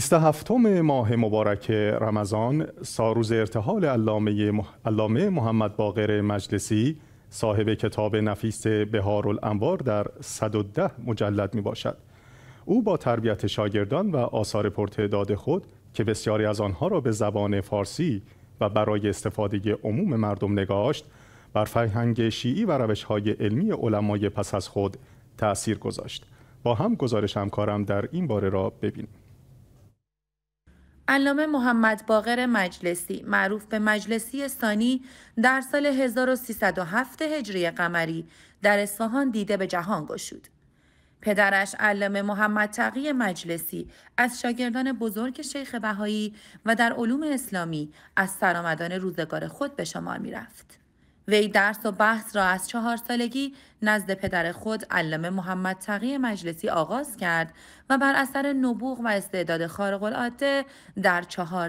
27 ماه مبارک رمضان ساروز ارتحال علامه, محمد باقر مجلسی صاحب کتاب نفیس بهار الانوار در 110 مجلد می باشد. او با تربیت شاگردان و آثار پرتعداد خود که بسیاری از آنها را به زبان فارسی و برای استفاده عموم مردم نگاشت بر فرهنگ شیعی و روشهای علمی علمای پس از خود تأثیر گذاشت. با هم گزارش همکارم در این باره را ببینیم. علامه محمد باقر مجلسی معروف به مجلسی ثانی در سال 1307 هجری قمری در اصفهان دیده به جهان گشود. پدرش علامه محمد تقی مجلسی از شاگردان بزرگ شیخ بهایی و در علوم اسلامی از سرآمدان روزگار خود به شما می رفت. وی درس و بحث را از چهار سالگی نزد پدر خود علامه محمد تقی مجلسی آغاز کرد و بر اثر نبوغ و استعداد خارق العاده در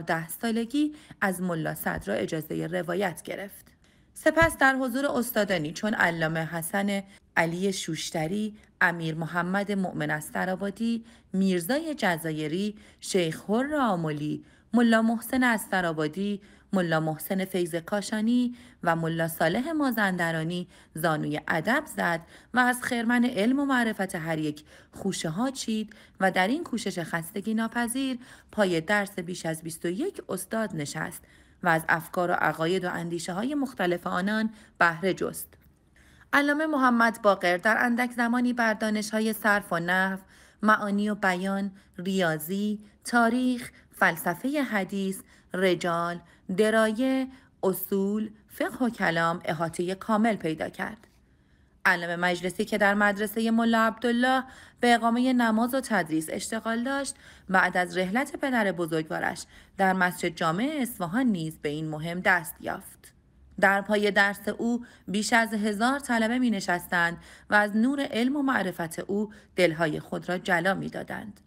ده سالگی از ملا صدرا اجازه روایت گرفت. سپس در حضور استادانی چون علامه حسن علی شوشتری، امیر محمد مؤمن استرابادی، میرزای جزایری، شیخ هر آملی، ملا محسن استرابادی، ملا محسن فیض کاشانی و ملا صالح مازندرانی زانوی ادب زد و از خرمن علم و معرفت هر یک خوشه ها چید و در این کوشش خستگی ناپذیر پای درس بیش از 21 استاد نشست و از افکار و عقاید و اندیشه های مختلف آنان بهره جست. علامه محمد باقر در اندک زمانی بر های صرف و نحو، معانی و بیان، ریاضی، تاریخ فلسفه حدیث، رجال، درایه، اصول، فقه و کلام احاطه کامل پیدا کرد. علم مجلسی که در مدرسه ملا عبدالله به اقامه نماز و تدریس اشتغال داشت بعد از رحلت پدر بزرگوارش در مسجد جامع اصفهان نیز به این مهم دست یافت در پای درس او بیش از هزار طلبه می نشستند و از نور علم و معرفت او دلهای خود را جلا می دادند.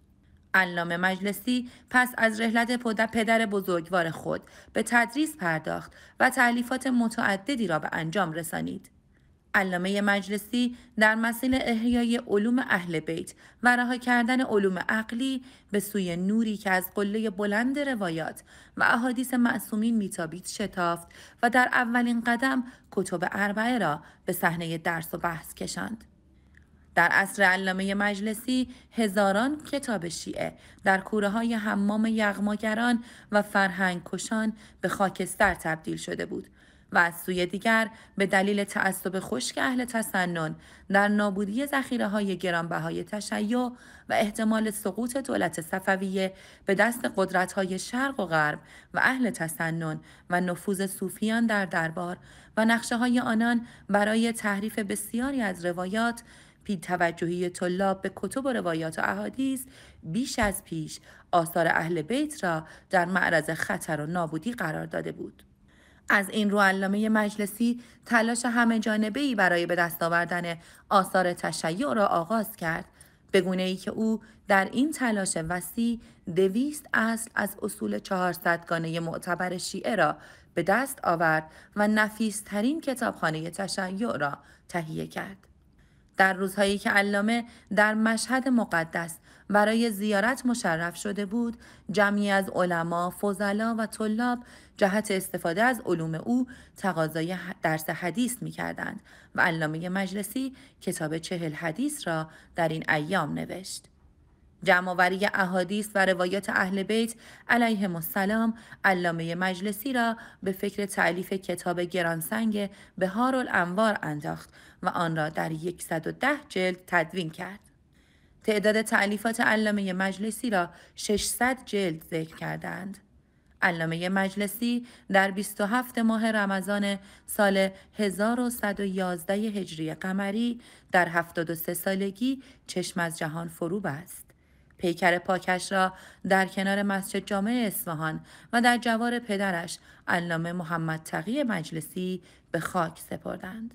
علامه مجلسی پس از رحلت پدر بزرگوار خود به تدریس پرداخت و تعلیفات متعددی را به انجام رسانید. علامه مجلسی در مسیل احیای علوم اهل بیت و رها کردن علوم عقلی به سوی نوری که از قله بلند روایات و احادیث معصومین میتابید شتافت و در اولین قدم کتب اربعه را به صحنه درس و بحث کشند. در عصر علامه مجلسی هزاران کتاب شیعه در کوره های حمام یغماگران و فرهنگ کشان به خاکستر تبدیل شده بود و از سوی دیگر به دلیل تعصب خشک اهل تسنن در نابودی ذخیره های گرانبهای تشیع و احتمال سقوط دولت صفویه به دست قدرت های شرق و غرب و اهل تسنن و نفوذ صوفیان در دربار و نقشه های آنان برای تحریف بسیاری از روایات توجهی طلاب به کتب و روایات و احادیث بیش از پیش آثار اهل بیت را در معرض خطر و نابودی قرار داده بود. از این رو علامه مجلسی تلاش همه جانبه ای برای به دست آوردن آثار تشیع را آغاز کرد به ای که او در این تلاش وسیع دویست اصل از اصول 400 معتبر شیعه را به دست آورد و نفیسترین کتابخانه تشیع را تهیه کرد. در روزهایی که علامه در مشهد مقدس برای زیارت مشرف شده بود جمعی از علما فضلا و طلاب جهت استفاده از علوم او تقاضای درس حدیث می کردند و علامه مجلسی کتاب چهل حدیث را در این ایام نوشت. جمعآوری احادیث و روایات اهل بیت علیه السلام علامه مجلسی را به فکر تعلیف کتاب گرانسنگ بهار الانوار انداخت و آن را در 110 جلد تدوین کرد. تعداد تعلیفات علامه مجلسی را 600 جلد ذکر کردند. علامه مجلسی در 27 ماه رمضان سال 1111 هجری قمری در 73 سالگی چشم از جهان فروب است. پیکر پاکش را در کنار مسجد جامع اصفهان و در جوار پدرش علامه محمد تقی مجلسی به خاک سپردند.